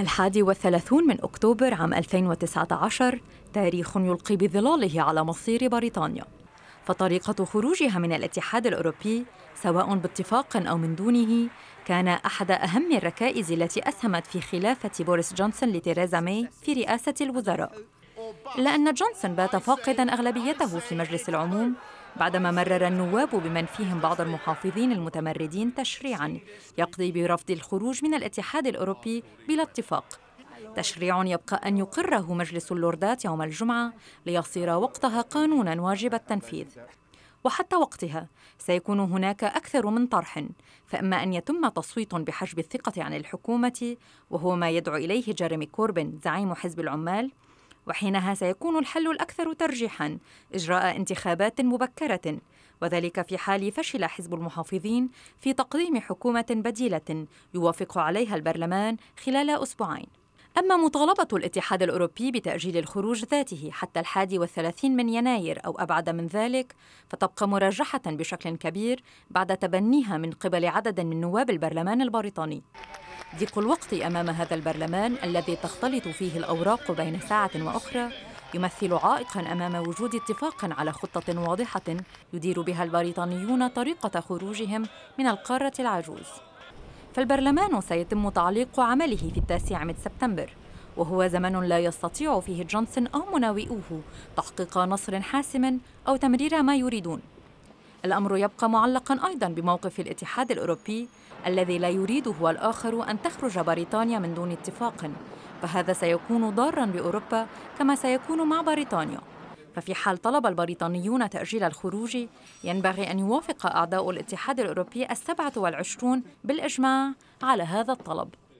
الحادي والثلاثون من أكتوبر عام 2019 تاريخ يلقي بظلاله على مصير بريطانيا فطريقة خروجها من الاتحاد الأوروبي سواء باتفاق أو من دونه كان أحد أهم الركائز التي أسهمت في خلافة بوريس جونسون لتيريزا ماي في رئاسة الوزراء إلا أن جونسون بات فاقدا أغلبيته في مجلس العموم بعدما مرر النواب بمن فيهم بعض المحافظين المتمردين تشريعا يقضي برفض الخروج من الاتحاد الأوروبي بلا اتفاق تشريع يبقى أن يقره مجلس اللوردات يوم الجمعة ليصير وقتها قانونا واجب التنفيذ وحتى وقتها سيكون هناك أكثر من طرح فإما أن يتم تصويت بحجب الثقة عن الحكومة وهو ما يدعو إليه جيريمي كوربن زعيم حزب العمال وحينها سيكون الحل الأكثر ترجيحا إجراء انتخابات مبكرة وذلك في حال فشل حزب المحافظين في تقديم حكومة بديلة يوافق عليها البرلمان خلال أسبوعين أما مطالبة الاتحاد الأوروبي بتأجيل الخروج ذاته حتى الحادي والثلاثين من يناير أو أبعد من ذلك فتبقى مرجحة بشكل كبير بعد تبنيها من قبل عدد من نواب البرلمان البريطاني ضيق الوقت أمام هذا البرلمان الذي تختلط فيه الأوراق بين ساعة وأخرى يمثل عائقا أمام وجود اتفاق على خطة واضحة يدير بها البريطانيون طريقة خروجهم من القارة العجوز فالبرلمان سيتم تعليق عمله في التاسع من سبتمبر وهو زمن لا يستطيع فيه جونسون أو مناوئوه تحقيق نصر حاسم أو تمرير ما يريدون الأمر يبقى معلقا أيضا بموقف الاتحاد الأوروبي الذي لا يريد هو الآخر أن تخرج بريطانيا من دون اتفاق فهذا سيكون ضارا بأوروبا كما سيكون مع بريطانيا ففي حال طلب البريطانيون تأجيل الخروج ينبغي أن يوافق أعضاء الاتحاد الأوروبي السبعة والعشرون بالإجماع على هذا الطلب